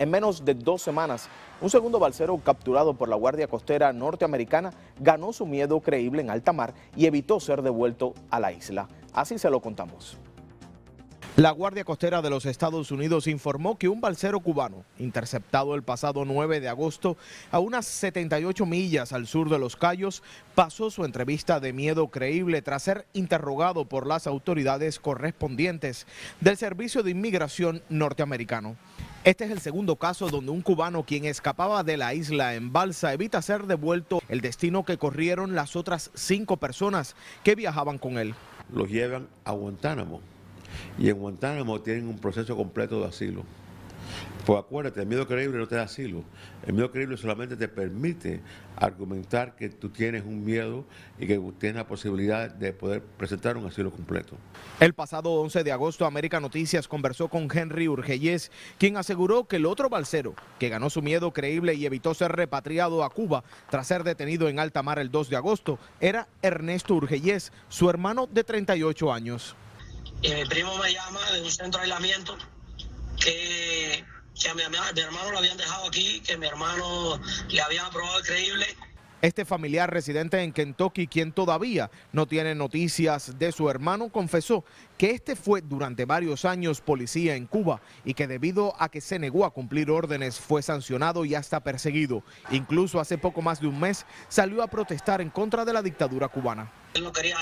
En menos de dos semanas, un segundo balsero capturado por la Guardia Costera norteamericana ganó su miedo creíble en alta mar y evitó ser devuelto a la isla. Así se lo contamos. La Guardia Costera de los Estados Unidos informó que un balsero cubano, interceptado el pasado 9 de agosto a unas 78 millas al sur de Los Cayos, pasó su entrevista de miedo creíble tras ser interrogado por las autoridades correspondientes del Servicio de Inmigración norteamericano. Este es el segundo caso donde un cubano quien escapaba de la isla en balsa evita ser devuelto el destino que corrieron las otras cinco personas que viajaban con él. Los llevan a Guantánamo y en Guantánamo tienen un proceso completo de asilo. Pues acuérdate, el miedo creíble no te da asilo. El miedo creíble solamente te permite argumentar que tú tienes un miedo y que tienes la posibilidad de poder presentar un asilo completo. El pasado 11 de agosto, América Noticias conversó con Henry Urgeyes, quien aseguró que el otro balsero, que ganó su miedo creíble y evitó ser repatriado a Cuba tras ser detenido en alta mar el 2 de agosto, era Ernesto Urgeyes, su hermano de 38 años. Eh, mi primo me llama de un centro de aislamiento que que mi, mi, hermano lo habían dejado aquí, que mi hermano le habían aprobado increíble. Este familiar residente en Kentucky, quien todavía no tiene noticias de su hermano, confesó que este fue durante varios años policía en Cuba y que debido a que se negó a cumplir órdenes fue sancionado y hasta perseguido. Incluso hace poco más de un mes salió a protestar en contra de la dictadura cubana. no quería